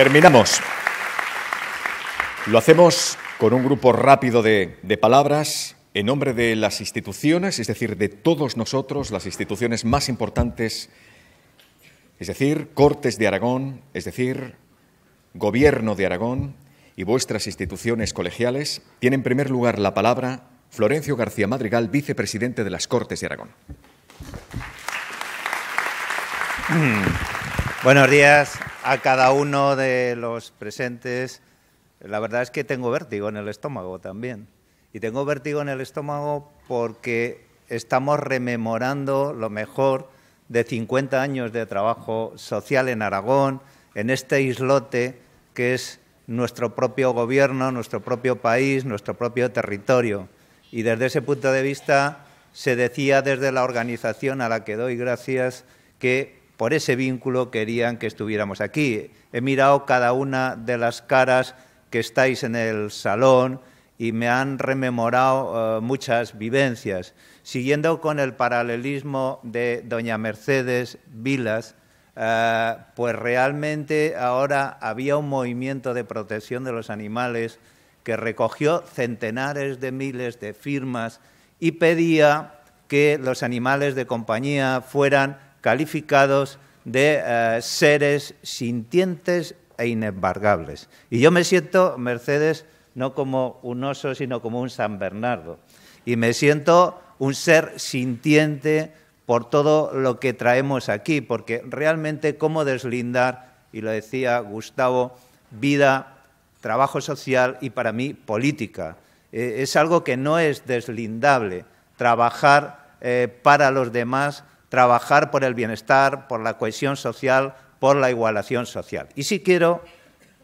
Terminamos. Lo hacemos con un grupo rápido de, palabras en nombre de las instituciones, es decir, de todos nosotros, las instituciones más importantes, es decir, Cortes de Aragón, es decir, Gobierno de Aragón y vuestras instituciones colegiales, tiene en primer lugar la palabra Florencio García Madrigal, vicepresidente de las Cortes de Aragón. Mm. Buenos días a cada uno de los presentes. La verdad es que tengo vértigo en el estómago también. Y tengo vértigo en el estómago porque estamos rememorando lo mejor de 50 años de trabajo social en Aragón, en este islote que es nuestro propio gobierno, nuestro propio país, nuestro propio territorio. Y desde ese punto de vista se decía desde la organización a la que doy gracias que por ese vínculo querían que estuviéramos aquí. He mirado cada una de las caras que estáis en el salón y me han rememorado eh, muchas vivencias. Siguiendo con el paralelismo de doña Mercedes Vilas, eh, pues realmente ahora había un movimiento de protección de los animales que recogió centenares de miles de firmas y pedía que los animales de compañía fueran calificados de eh, seres sintientes e inembargables. Y yo me siento, Mercedes, no como un oso, sino como un San Bernardo. Y me siento un ser sintiente por todo lo que traemos aquí, porque realmente cómo deslindar, y lo decía Gustavo, vida, trabajo social y para mí política. Eh, es algo que no es deslindable, trabajar eh, para los demás trabajar por el bienestar, por la cohesión social, por la igualación social. Y sí quiero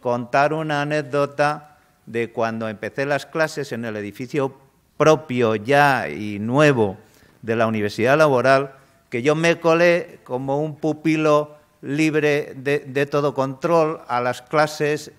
contar una anécdota de cuando empecé las clases en el edificio propio ya y nuevo de la Universidad Laboral, que yo me colé como un pupilo libre de, de todo control a las clases,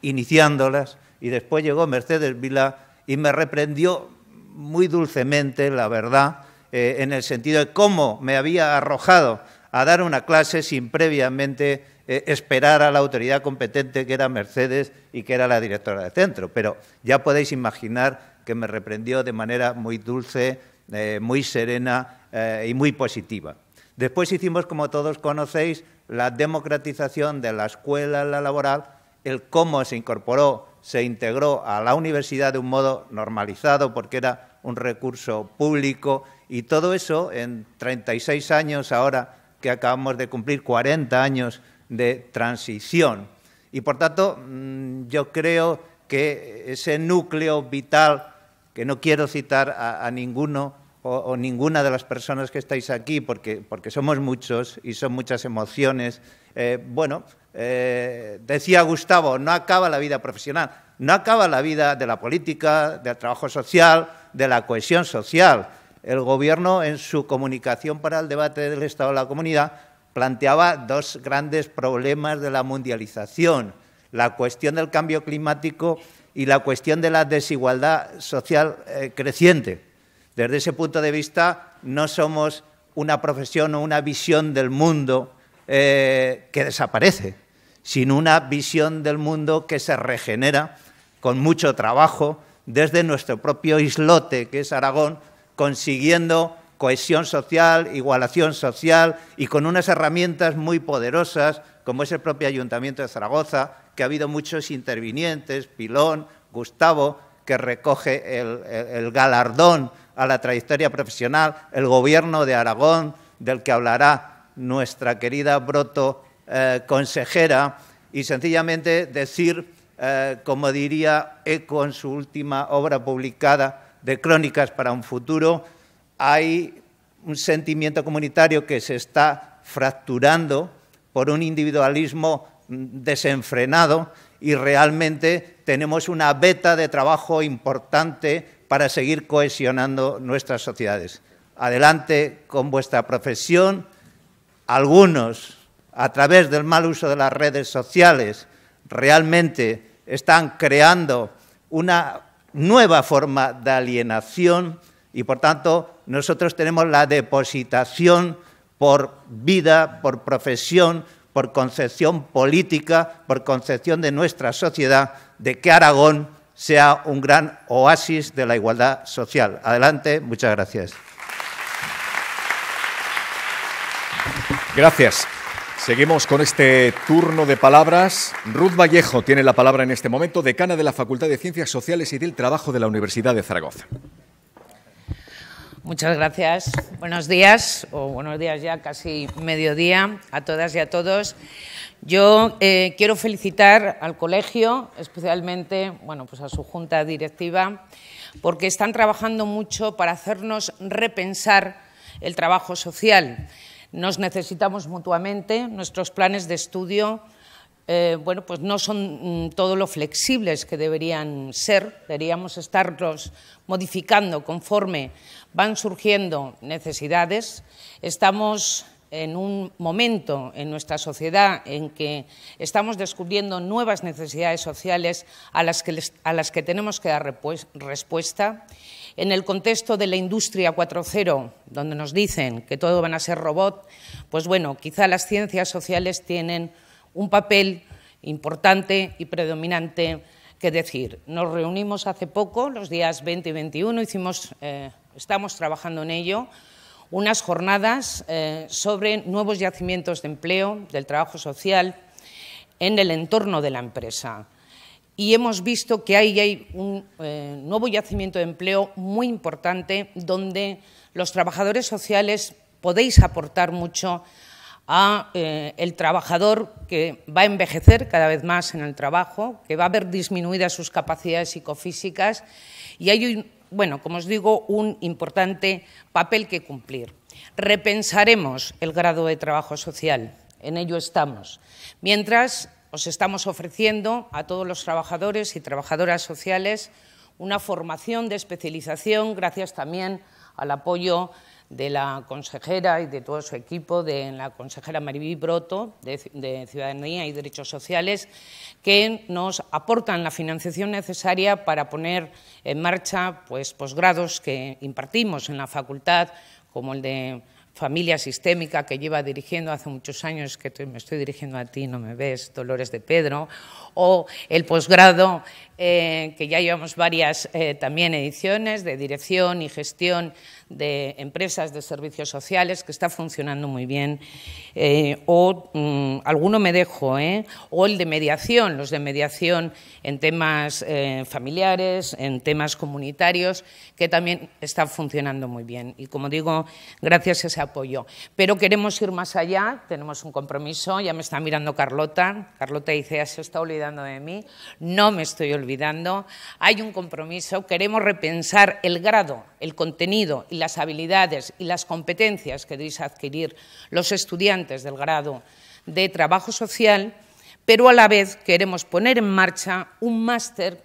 iniciándolas, y después llegó Mercedes Vila y me reprendió muy dulcemente, la verdad, eh, en el sentido de cómo me había arrojado a dar una clase sin previamente eh, esperar a la autoridad competente que era Mercedes y que era la directora del centro. Pero ya podéis imaginar que me reprendió de manera muy dulce, eh, muy serena y muy positiva. Después hicimos, como todos conocéis, la democratización de la escuela, la laboral, el cómo se incorporó, se integró a la universidad de un modo normalizado, porque era un recurso público y todo eso en 36 años ahora que acabamos de cumplir 40 años de transición. Y por tanto, mm, yo creo que ese núcleo vital, que no quiero citar a, ninguno o, ninguna de las personas que estáis aquí, porque, somos muchos y son muchas emociones, eh, bueno, eh, decía Gustavo, no acaba la vida profesional, no acaba la vida de la política, del trabajo social, de la cohesión social el Gobierno en su comunicación para el debate del Estado de la Comunidad planteaba dos grandes problemas de la mundialización, la cuestión del cambio climático y la cuestión de la desigualdad social eh, creciente. Desde ese punto de vista, no somos una profesión o una visión del mundo eh, que desaparece, sino una visión del mundo que se regenera con mucho trabajo desde nuestro propio islote, que es Aragón, consiguiendo cohesión social, igualación social y con unas herramientas muy poderosas, como es el propio Ayuntamiento de Zaragoza, que ha habido muchos intervinientes, Pilón, Gustavo, que recoge el, galardón a la trayectoria profesional, el Gobierno de Aragón, del que hablará nuestra querida Broto, eh, consejera, y sencillamente decir, eh, como diría Eco en su última obra publicada, de Crónicas para un Futuro, hay un sentimiento comunitario que se está fracturando por un individualismo mm, desenfrenado y realmente tenemos una beta de trabajo importante para seguir cohesionando nuestras sociedades. Adelante con vuestra profesión. Algunos, a través del mal uso de las redes sociales, realmente están creando una nueva forma de alienación y, por tanto, nosotros tenemos la depositación por vida, por profesión, por concepción política, por concepción de nuestra sociedad, de que Aragón sea un gran oasis de la igualdad social. Adelante, muchas gracias. Gracias. Seguimos con este turno de palabras. Ruth Vallejo tiene la palabra en este momento, decana de la Facultad de Ciencias Sociales y del Trabajo de la Universidad de Zaragoza. Muchas gracias. Buenos días, o buenos días ya, casi mediodía, a todas y a todos. Yo eh, quiero felicitar al colegio, especialmente bueno, pues a su junta directiva, porque están trabajando mucho para hacernos repensar el trabajo social nos necesitamos mutuamente, nuestros planes de estudio eh, bueno, pues no son mm, todo lo flexibles que deberían ser, deberíamos estarlos modificando conforme van surgiendo necesidades. Estamos en un momento en nuestra sociedad en que estamos descubriendo nuevas necesidades sociales a las que, tenemos que dar respuesta, en el contexto de la industria 4.0, donde nos dicen que todo van a ser robot, pues bueno, quizá las ciencias sociales tienen un papel importante y predominante que decir. Nos reunimos hace poco, los días 20 y 21, eh, estamos trabajando en ello, unas jornadas eh, sobre nuevos yacimientos de empleo, del trabajo social, en el entorno de la empresa. Y hemos visto que ahí hay un eh, nuevo yacimiento de empleo muy importante donde los trabajadores sociales podéis aportar mucho a eh, el trabajador que va a envejecer cada vez más en el trabajo, que va a ver disminuidas sus capacidades psicofísicas y hay un, bueno, como os digo, un importante papel que cumplir. Repensaremos el grado de trabajo social, en ello estamos. Mientras os estamos ofreciendo a todos los trabajadores y trabajadoras sociales una formación de especialización gracias también al apoyo de la consejera y de todo su equipo, de la consejera Mariví Broto, de, de, Ciudadanía y Derechos Sociales, que nos aportan la financiación necesaria para poner en marcha pues, posgrados que impartimos en la facultad, como el de familia sistémica que lleva dirigiendo hace muchos años, que me estoy dirigiendo a ti, no me ves, Dolores de Pedro, o el posgrado, eh, que ya llevamos varias eh, también ediciones de dirección y gestión de empresas de servicios sociales, que está funcionando muy bien, eh, o mm, alguno me dejo, o el de mediación, los de mediación en temas familiares, en temas comunitarios, que también está funcionando muy bien. Y como digo, gracias a esa apoyo. Pero queremos ir más allá, tenemos un compromiso, ya me está mirando Carlota, Carlota dice, ah, se está olvidando de mí, no me estoy olvidando, hay un compromiso, queremos repensar el grado, el contenido y las habilidades y las competencias que deben adquirir los estudiantes del grado de trabajo social, pero a la vez queremos poner en marcha un máster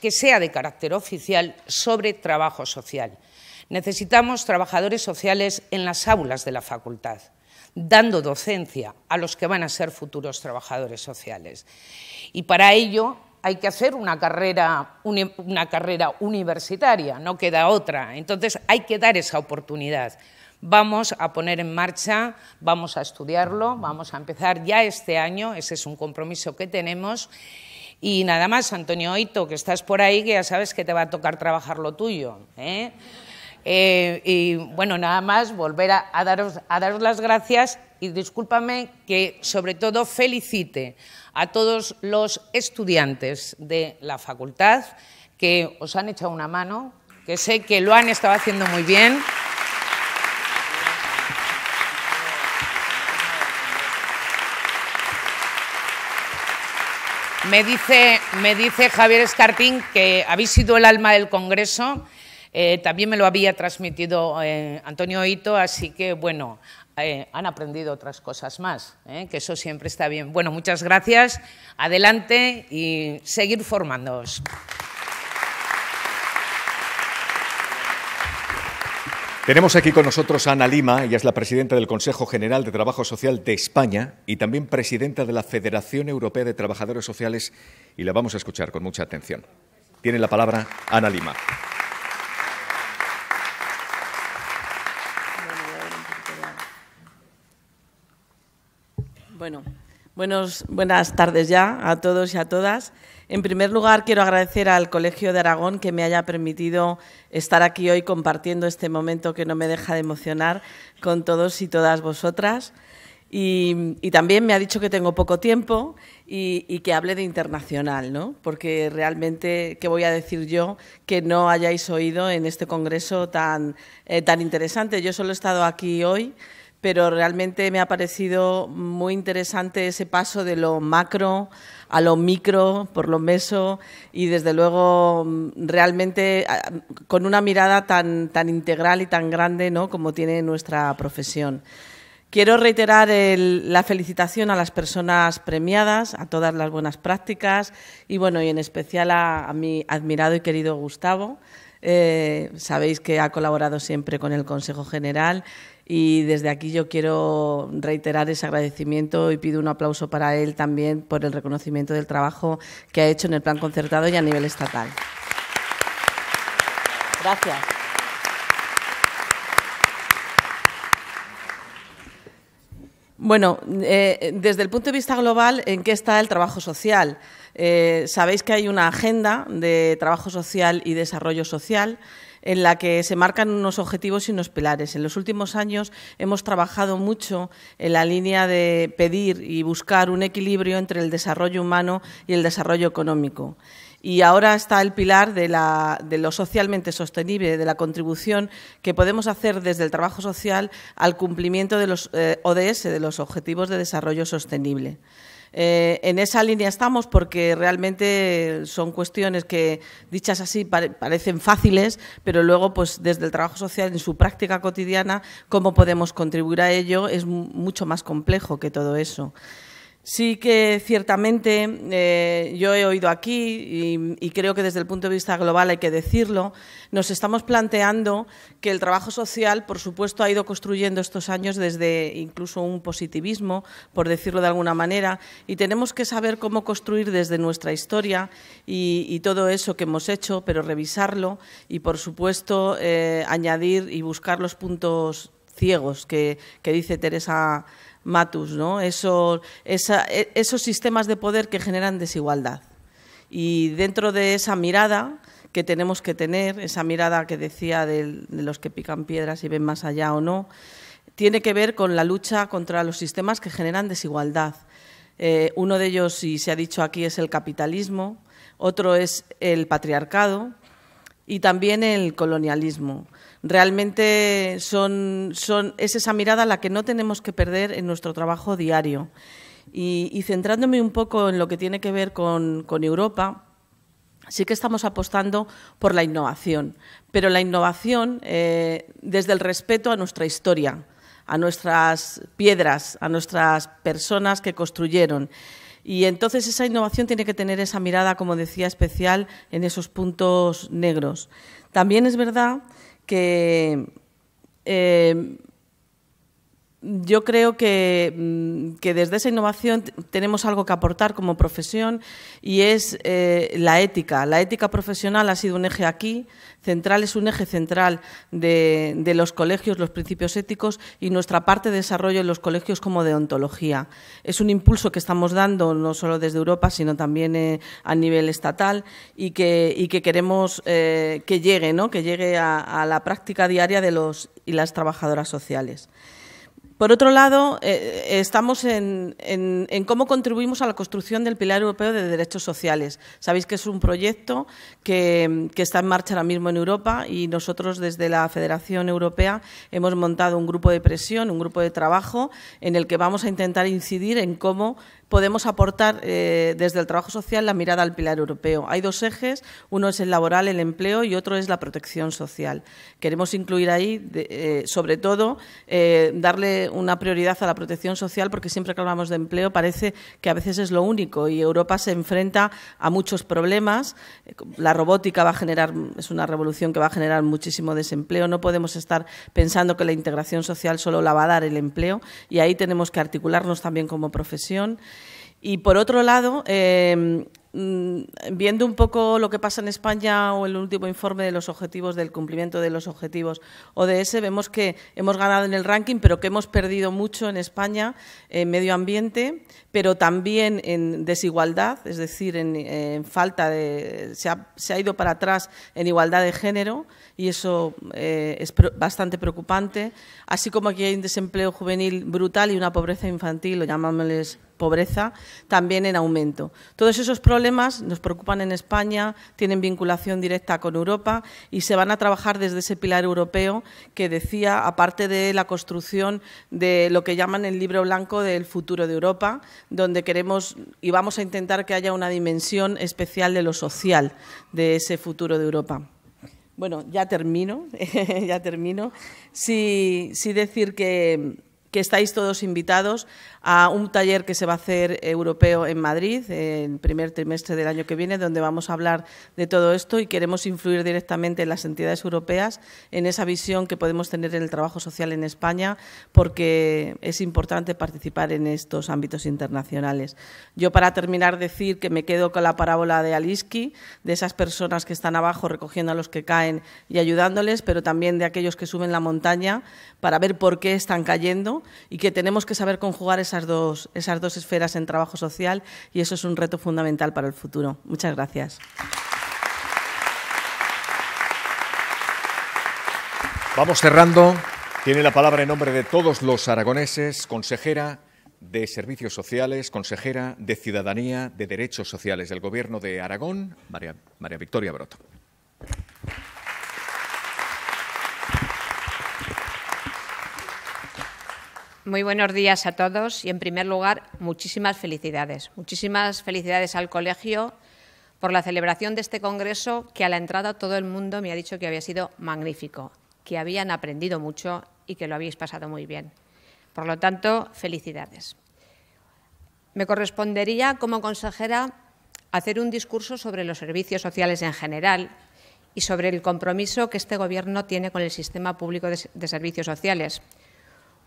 que sea de carácter oficial sobre trabajo social. Necesitamos trabajadores sociales en las aulas de la facultad, dando docencia a los que van a ser futuros trabajadores sociales. Y para ello hay que hacer una carrera, universitaria, no queda otra. Entonces hay que dar esa oportunidad. Vamos a poner en marcha, vamos a estudiarlo, vamos a empezar ya este año, ese es un compromiso que tenemos. Y nada más, Antonio Oito, que estás por ahí, que ya sabes que te va a tocar trabajar lo tuyo. ¿eh? Eh, y bueno, nada más, volver a, daros, a las gracias y discúlpame que sobre todo felicite a todos los estudiantes de la facultad que os han echado una mano, que sé que lo han estado haciendo muy bien. Me dice, me dice Javier Escartín que habéis sido el alma del Congreso. Eh, también me lo había transmitido eh, Antonio Hito, así que bueno, eh, han aprendido otras cosas más, que eso siempre está bien. Bueno, muchas gracias, adelante y seguir formándoos. Tenemos aquí con nosotros a Ana Lima, ella es la presidenta del Consejo General de Trabajo Social de España y también presidenta de la Federación Europea de Trabajadores Sociales y la vamos a escuchar con mucha atención. Tiene la palabra Ana Lima. Bueno, buenas tardes ya a todos y a todas. En primer lugar, quiero agradecer al Colegio de Aragón que me haya permitido estar aquí hoy compartiendo este momento que no me deja de emocionar con todos y todas vosotras. Y, también me ha dicho que tengo poco tiempo y, que hable de internacional, ¿no? Porque realmente, ¿qué voy a decir yo que no hayáis oído en este congreso tan, eh, tan interesante? Yo solo he estado aquí hoy pero realmente me ha parecido muy interesante ese paso de lo macro a lo micro, por lo meso, y desde luego mm, realmente ah, con una mirada tan, integral y tan grande ¿no? como tiene nuestra profesión. Quiero reiterar la felicitación a las personas premiadas, a todas las buenas prácticas y, bueno, y en especial a, mi admirado y querido Gustavo. Eh, sabéis que ha colaborado siempre con el Consejo General y desde aquí yo quiero reiterar ese agradecimiento y pido un aplauso para él también por el reconocimiento del trabajo que ha hecho en el plan concertado y a nivel estatal. Gracias. Bueno, eh, desde el punto de vista global, ¿en qué está el trabajo social? Eh, sabéis que hay una agenda de trabajo social y desarrollo social en la que se marcan unos objetivos y unos pilares. En los últimos años hemos trabajado mucho en la línea de pedir y buscar un equilibrio entre el desarrollo humano y el desarrollo económico. Y ahora está el pilar de, lo socialmente sostenible, de la contribución que podemos hacer desde el trabajo social al cumplimiento de los eh, ODS, de los Objetivos de Desarrollo Sostenible. Eh, en esa línea estamos porque realmente son cuestiones que, dichas así, parecen fáciles, pero luego, pues desde el trabajo social, en su práctica cotidiana, cómo podemos contribuir a ello es mucho más complejo que todo eso. Sí que ciertamente eh, yo he oído aquí y, creo que desde el punto de vista global hay que decirlo, nos estamos planteando que el trabajo social, por supuesto, ha ido construyendo estos años desde incluso un positivismo, por decirlo de alguna manera, y tenemos que saber cómo construir desde nuestra historia y, todo eso que hemos hecho, pero revisarlo y, por supuesto, eh, añadir y buscar los puntos ciegos que dice Teresa. Matus, ¿no? E, esos sistemas de poder que generan desigualdad. Y dentro de esa mirada que tenemos que tener, esa mirada que decía de, los que pican piedras y ven más allá o no, tiene que ver con la lucha contra los sistemas que generan desigualdad. Eh, uno de ellos, y se ha dicho aquí, es el capitalismo, otro es el patriarcado y también el colonialismo. Realmente es esa mirada la que no tenemos que perder en nuestro trabajo diario. Y, centrándome un poco en lo que tiene que ver con, Europa, sí que estamos apostando por la innovación, pero la innovación eh, desde el respeto a nuestra historia, a nuestras piedras, a nuestras personas que construyeron. Y entonces esa innovación tiene que tener esa mirada, como decía, especial en esos puntos negros. También es verdad que eh, yo creo mm, que, desde esa innovación tenemos algo que aportar como profesión y es eh, la ética. La ética profesional ha sido un eje aquí, central es un eje central de, los colegios, los principios éticos y nuestra parte de desarrollo en los colegios como deontología. Es un impulso que estamos dando no solo desde Europa, sino también eh, a nivel estatal y que, queremos eh, que llegue, que llegue a, a la práctica diaria de los y las trabajadoras sociales. Por otro lado, eh, eh, estamos en, cómo contribuimos a la construcción del Pilar Europeo de Derechos Sociales. Sabéis que es un proyecto que, está en marcha ahora mismo en Europa y nosotros desde la Federación Europea hemos montado un grupo de presión, un grupo de trabajo en el que vamos a intentar incidir en cómo podemos aportar eh, desde el trabajo social la mirada al pilar europeo. Hay dos ejes, uno es el laboral, el empleo y otro es la protección social. Queremos incluir ahí, eh, sobre todo, eh, darle una prioridad a la protección social porque siempre que hablamos de empleo parece que a veces es lo único y Europa se enfrenta a muchos problemas. La robótica va a generar, es una revolución que va a generar muchísimo desempleo. No podemos estar pensando que la integración social solo la va a dar el empleo y ahí tenemos que articularnos también como profesión. Y por otro lado, em, mm, viendo un poco lo que pasa en España o el último informe de los objetivos, del cumplimiento de los objetivos ODS, vemos que hemos ganado en el ranking, pero que hemos perdido mucho en España en medio ambiente, pero también en desigualdad, es decir, en, falta de. se ha ido para atrás en igualdad de género y eso eh, es bastante preocupante, así como aquí hay un desempleo juvenil brutal y una pobreza infantil, lo llamámosles pobreza, también en aumento. Todos esos problemas nos preocupan en España, tienen vinculación directa con Europa y se van a trabajar desde ese pilar europeo que decía, aparte de la construcción de lo que llaman el libro blanco del futuro de Europa, donde queremos y vamos a intentar que haya una dimensión especial de lo social de ese futuro de Europa. Bueno, ya termino, ya termino. Sí, sí decir que que estáis todos invitados a un taller que se va a hacer europeo en Madrid en primer trimestre del año que viene, donde vamos a hablar de todo esto y queremos influir directamente en las entidades europeas en esa visión que podemos tener en el trabajo social en España, porque es importante participar en estos ámbitos internacionales. Yo, para terminar, decir que me quedo con la parábola de Aliski, de esas personas que están abajo recogiendo a los que caen y ayudándoles, pero también de aquellos que suben la montaña para ver por qué están cayendo y que tenemos que saber conjugar esas dos, esas dos esferas en trabajo social y eso es un reto fundamental para el futuro. Muchas gracias. Vamos cerrando. Tiene la palabra en nombre de todos los aragoneses, consejera de Servicios Sociales, consejera de Ciudadanía, de Derechos Sociales del Gobierno de Aragón, María Victoria Broto. Muy buenos días a todos y, en primer lugar, muchísimas felicidades. Muchísimas felicidades al colegio por la celebración de este congreso que a la entrada todo el mundo me ha dicho que había sido magnífico, que habían aprendido mucho y que lo habéis pasado muy bien. Por lo tanto, felicidades. Me correspondería, como consejera, hacer un discurso sobre los servicios sociales en general y sobre el compromiso que este Gobierno tiene con el sistema público de servicios sociales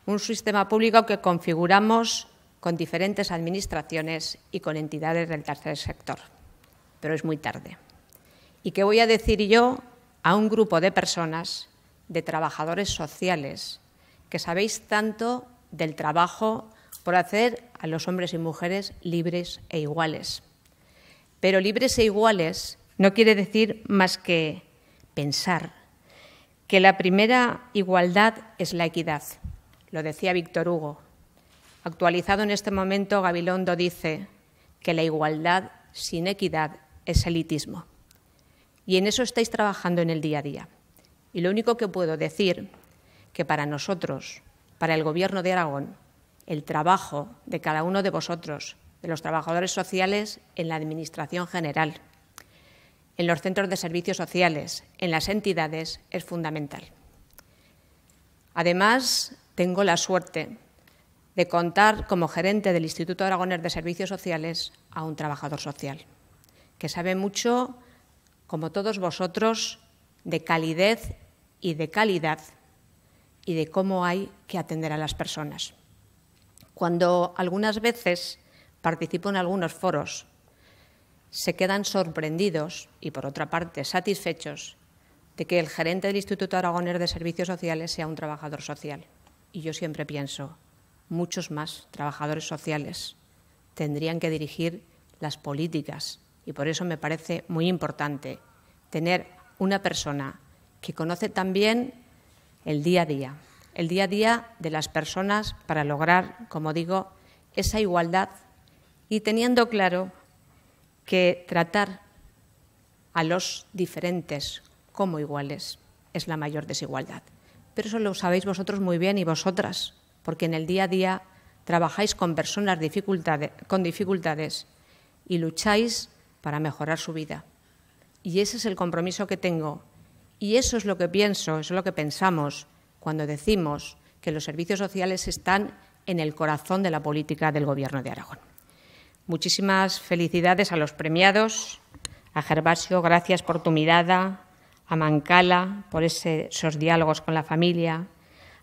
un sistema público que configuramos con diferentes administraciones y con entidades del tercer sector. Pero es muy tarde. ¿Y qué voy a decir yo a un grupo de personas, de trabajadores sociales, que sabéis tanto del trabajo por hacer a los hombres y mujeres libres e iguales? Pero libres e iguales no quiere decir más que pensar que la primera igualdad es la equidad lo decía Víctor Hugo. Actualizado en este momento, Gabilondo dice que la igualdad sin equidad es elitismo. Y en eso estáis trabajando en el día a día. Y lo único que puedo decir que para nosotros, para el Gobierno de Aragón, el trabajo de cada uno de vosotros, de los trabajadores sociales en la Administración General, en los centros de servicios sociales, en las entidades, es fundamental. Además, tengo la suerte de contar como gerente del Instituto Aragonés de Servicios Sociales a un trabajador social, que sabe mucho, como todos vosotros, de calidez y de calidad y de cómo hay que atender a las personas. Cuando algunas veces participo en algunos foros, se quedan sorprendidos y, por otra parte, satisfechos de que el gerente del Instituto Aragonés de Servicios Sociales sea un trabajador social y yo siempre pienso, muchos más trabajadores sociales tendrían que dirigir las políticas y por eso me parece muy importante tener una persona que conoce también el día a día, el día a día de las personas para lograr, como digo, esa igualdad y teniendo claro que tratar a los diferentes como iguales es la mayor desigualdad pero eso lo sabéis vosotros muy bien y vosotras, porque en el día a día trabajáis con personas con dificultades y lucháis para mejorar su vida. Y ese es el compromiso que tengo. Y eso es lo que pienso, eso es lo que pensamos cuando decimos que los servicios sociales están en el corazón de la política del Gobierno de Aragón. Muchísimas felicidades a los premiados. A Gervasio, gracias por tu mirada, a Mancala por esos diálogos con la familia,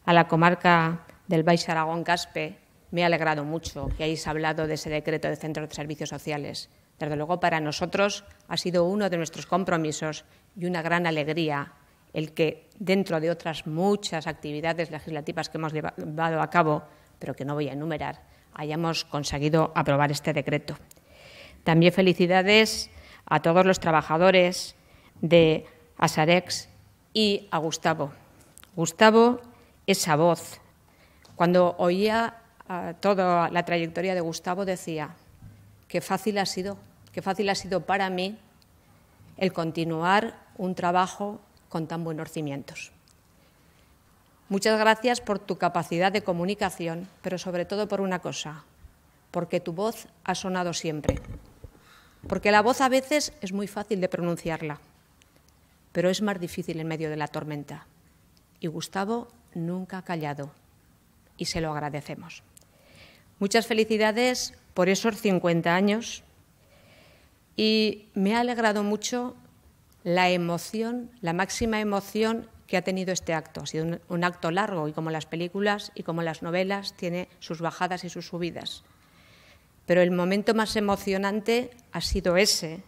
a la comarca del Baix Aragón-Caspe. Me ha alegrado mucho que hayáis hablado de ese decreto de centro de servicios sociales. Desde luego, para nosotros ha sido uno de nuestros compromisos y una gran alegría el que, dentro de otras muchas actividades legislativas que hemos llevado a cabo, pero que no voy a enumerar, hayamos conseguido aprobar este decreto. También felicidades a todos los trabajadores de a Sarex y a Gustavo. Gustavo, esa voz. Cuando oía ah, toda la trayectoria de Gustavo decía, qué fácil ha sido, qué fácil ha sido para mí el continuar un trabajo con tan buenos cimientos. Muchas gracias por tu capacidad de comunicación, pero sobre todo por una cosa, porque tu voz ha sonado siempre. Porque la voz a veces es muy fácil de pronunciarla pero es más difícil en medio de la tormenta. Y Gustavo nunca ha callado y se lo agradecemos. Muchas felicidades por esos 50 años y me ha alegrado mucho la emoción, la máxima emoción que ha tenido este acto. Ha sido un, un, acto largo y como las películas y como las novelas tiene sus bajadas y sus subidas. Pero el momento más emocionante ha sido ese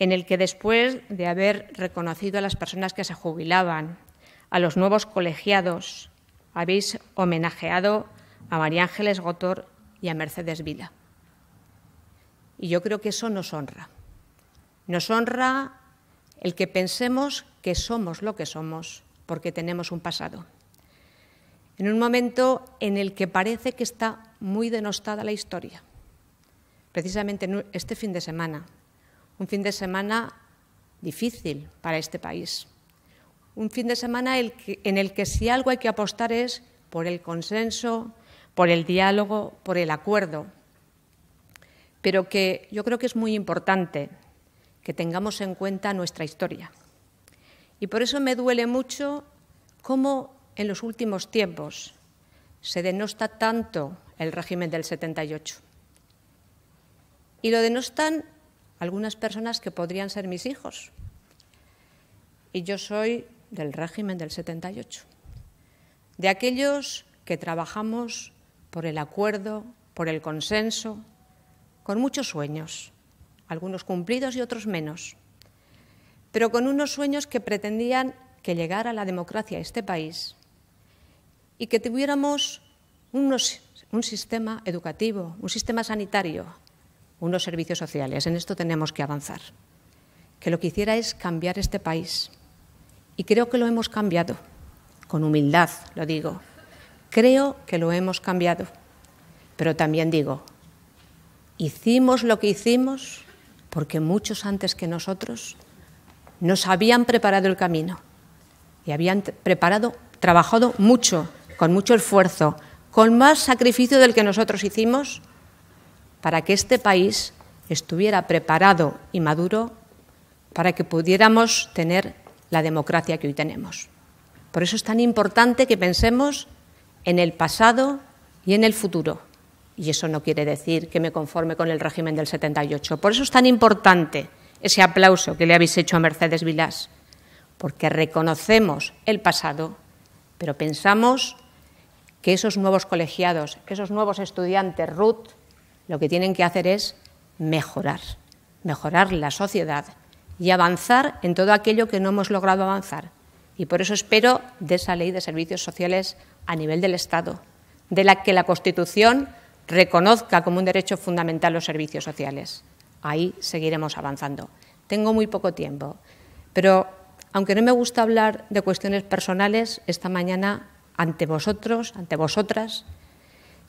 en el que después de haber reconocido a las personas que se jubilaban, a los nuevos colegiados, habéis homenajeado a María Ángeles Gotor y a Mercedes Vila. Y yo creo que eso nos honra. Nos honra el que pensemos que somos lo que somos porque tenemos un pasado. En un momento en el que parece que está muy denostada la historia. Precisamente este fin de semana un fin de semana difícil para este país. Un fin de semana en el que si algo hay que apostar es por el consenso, por el diálogo, por el acuerdo. Pero que yo creo que es muy importante que tengamos en cuenta nuestra historia. Y por eso me duele mucho cómo en los últimos tiempos se denosta tanto el régimen del 78. Y lo denostan algunas personas que podrían ser mis hijos. Y yo soy del régimen del 78, de aquellos que trabajamos por el acuerdo, por el consenso, con muchos sueños, algunos cumplidos y otros menos, pero con unos sueños que pretendían que llegara la democracia a este país y que tuviéramos un sistema educativo, un sistema sanitario, unos servicios sociales. En esto tenemos que avanzar. Que lo que hiciera es cambiar este país. Y creo que lo hemos cambiado. Con humildad lo digo. Creo que lo hemos cambiado. Pero también digo, hicimos lo que hicimos porque muchos antes que nosotros nos habían preparado el camino y habían preparado, trabajado mucho, con mucho esfuerzo, con más sacrificio del que nosotros hicimos para que este país estuviera preparado y maduro para que pudiéramos tener la democracia que hoy tenemos. Por eso es tan importante que pensemos en el pasado y en el futuro. Y eso no quiere decir que me conforme con el régimen del 78. Por eso es tan importante ese aplauso que le habéis hecho a Mercedes Vilás, porque reconocemos el pasado, pero pensamos que esos nuevos colegiados, esos nuevos estudiantes, Ruth, lo que tienen que hacer es mejorar, mejorar la sociedad y avanzar en todo aquello que no hemos logrado avanzar. Y por eso espero de esa ley de servicios sociales a nivel del Estado, de la que la Constitución reconozca como un derecho fundamental los servicios sociales. Ahí seguiremos avanzando. Tengo muy poco tiempo, pero aunque no me gusta hablar de cuestiones personales, esta mañana ante vosotros, ante vosotras,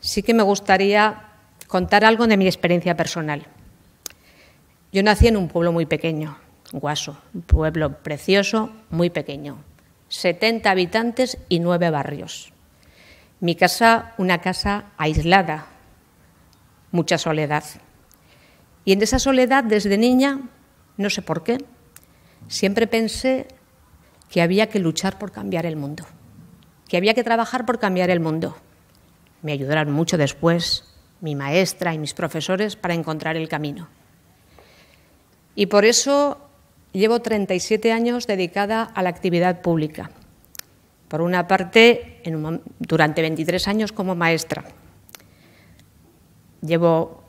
sí que me gustaría contar algo de mi experiencia personal. Yo nací en un pueblo muy pequeño, Guaso, un pueblo precioso, muy pequeño, 70 habitantes y nueve barrios. Mi casa, una casa aislada, mucha soledad. Y en esa soledad, desde niña, no sé por qué, siempre pensé que había que luchar por cambiar el mundo, que había que trabajar por cambiar el mundo. Me ayudaron mucho después mi maestra y mis profesores para encontrar el camino. Y por eso llevo 37 años dedicada a la actividad pública. Por una parte, durante 23 años como maestra. Llevo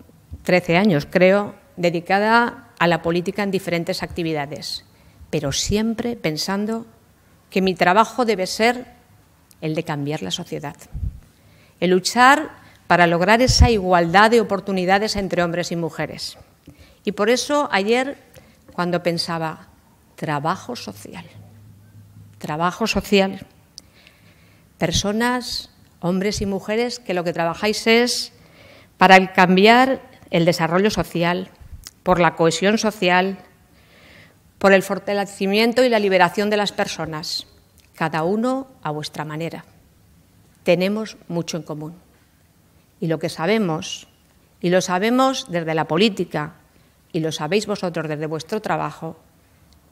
13 años, creo, dedicada a la política en diferentes actividades, pero siempre pensando que mi trabajo debe ser el de cambiar la sociedad, el luchar para lograr esa igualdad de oportunidades entre hombres y mujeres. Y por eso ayer, cuando pensaba, trabajo social, trabajo social, personas, hombres y mujeres, que lo que trabajáis es para cambiar el desarrollo social, por la cohesión social, por el fortalecimiento y la liberación de las personas, cada uno a vuestra manera. Tenemos mucho en común y lo que sabemos, y lo sabemos desde la política, y lo sabéis vosotros desde vuestro trabajo,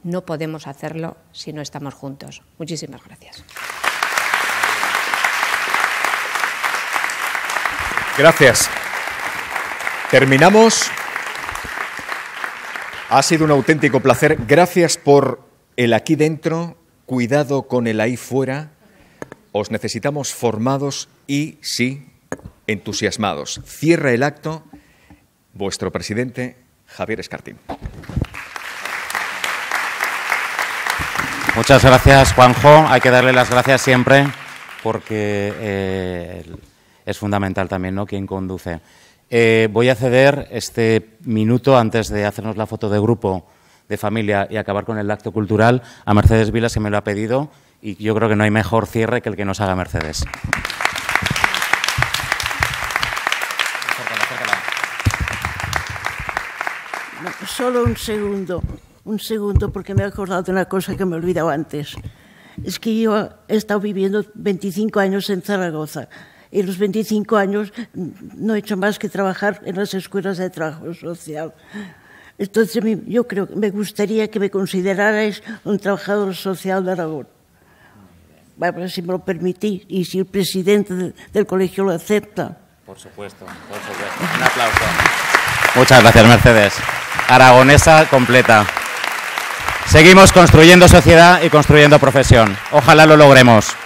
no podemos hacerlo si no estamos juntos. Muchísimas gracias. Gracias. Terminamos. Ha sido un auténtico placer. Gracias por el aquí dentro. Cuidado con el ahí fuera. Os necesitamos formados y, sí, Entusiasmados, cierra el acto vuestro presidente Javier Escartín. Muchas gracias, Juanjo. Hay que darle las gracias siempre porque eh, es fundamental también ¿no? quien conduce. Eh, voy a ceder este minuto antes de hacernos la foto de grupo de familia y acabar con el acto cultural a Mercedes Vila, que me lo ha pedido, y yo creo que no hay mejor cierre que el que nos haga Mercedes. solo un segundo, un segundo, porque me he acordado de una cosa que me he olvidado antes. Es que yo he estado viviendo 25 años en Zaragoza y los 25 años no he hecho más que trabajar en las escuelas de trabajo social. Entonces yo creo que me gustaría que me considerarais un trabajador social de Aragón. Bueno, si me lo permitís y si el presidente del colegio lo acepta. Por supuesto, por supuesto. Un aplauso. Muchas gracias, Mercedes aragonesa completa. Seguimos construyendo sociedad y construyendo profesión. Ojalá lo logremos.